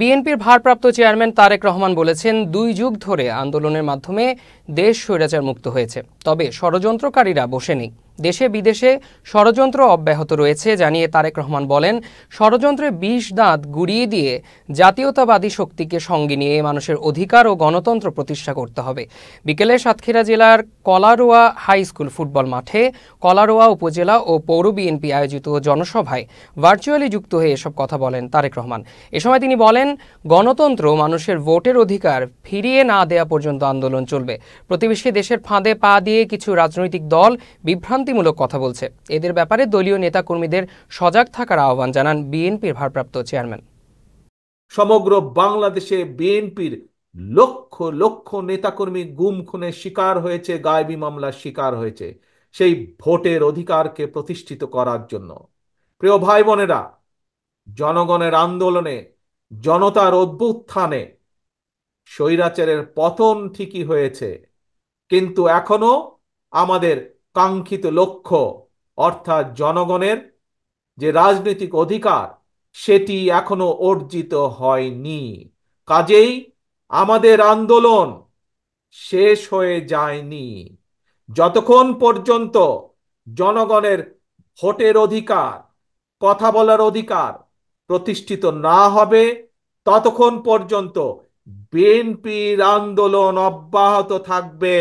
বিএনপির ভারপ্রাপ্ত চেয়ারম্যান তারেক রহমান বলেছেন দুই যুগ ধরে আন্দোলনের মাধ্যমে দেশ স্বৈরাচার মুক্ত হয়েছে তবে ষড়যন্ত্রকারীরা বসে নেই দেশে বিদেশে ষড়যন্ত্র অব্যাহত রয়েছে জানিয়ে তারেক রহমান বলেন ষড়যন্ত্রে বিষ দাঁত গুড়িয়ে দিয়ে জাতীয়তাবাদী শক্তিকে সঙ্গে নিয়ে মানুষের অধিকার ও গণতন্ত্র প্রতিষ্ঠা করতে হবে বিকেলে সাতক্ষীরা জেলার কলারোয়া হাই স্কুল ফুটবল মাঠে কলারোয়া উপজেলা ও পৌর বিএনপি আয়োজিত জনসভায় ভার্চুয়ালি যুক্ত হয়ে এসব কথা বলেন তারেক রহমান এ সময় তিনি বলেন গণতন্ত্র মানুষের ভোটের অধিকার ফিরিয়ে না দেয়া পর্যন্ত আন্দোলন চলবে প্রতিবেশী দেশের ফাঁদে পা দিয়ে কিছু রাজনৈতিক দল বিভ্রান্ত অশান্তিমূলক কথা বলছে এদের ব্যাপারে দলীয় নেতাকর্মীদের সজাগ থাকার আহ্বান জানান বিএনপির ভারপ্রাপ্ত চেয়ারম্যান সমগ্র বাংলাদেশে বিএনপির লক্ষ লক্ষ নেতাকর্মী গুম খুনের শিকার হয়েছে গায়বি মামলার শিকার হয়েছে সেই ভোটের অধিকারকে প্রতিষ্ঠিত করার জন্য প্রিয় ভাই বোনেরা জনগণের আন্দোলনে জনতার অভ্যুত্থানে স্বৈরাচারের পতন ঠিকই হয়েছে কিন্তু এখনো আমাদের কাঙ্ক্ষিত লক্ষ্য অর্থাৎ জনগণের যে রাজনৈতিক অধিকার সেটি এখনো অর্জিত হয়নি কাজেই আমাদের আন্দোলন শেষ হয়ে যায়নি যতক্ষণ পর্যন্ত জনগণের ভোটের অধিকার কথা বলার অধিকার প্রতিষ্ঠিত না হবে ততক্ষণ পর্যন্ত বিএনপির আন্দোলন অব্যাহত থাকবে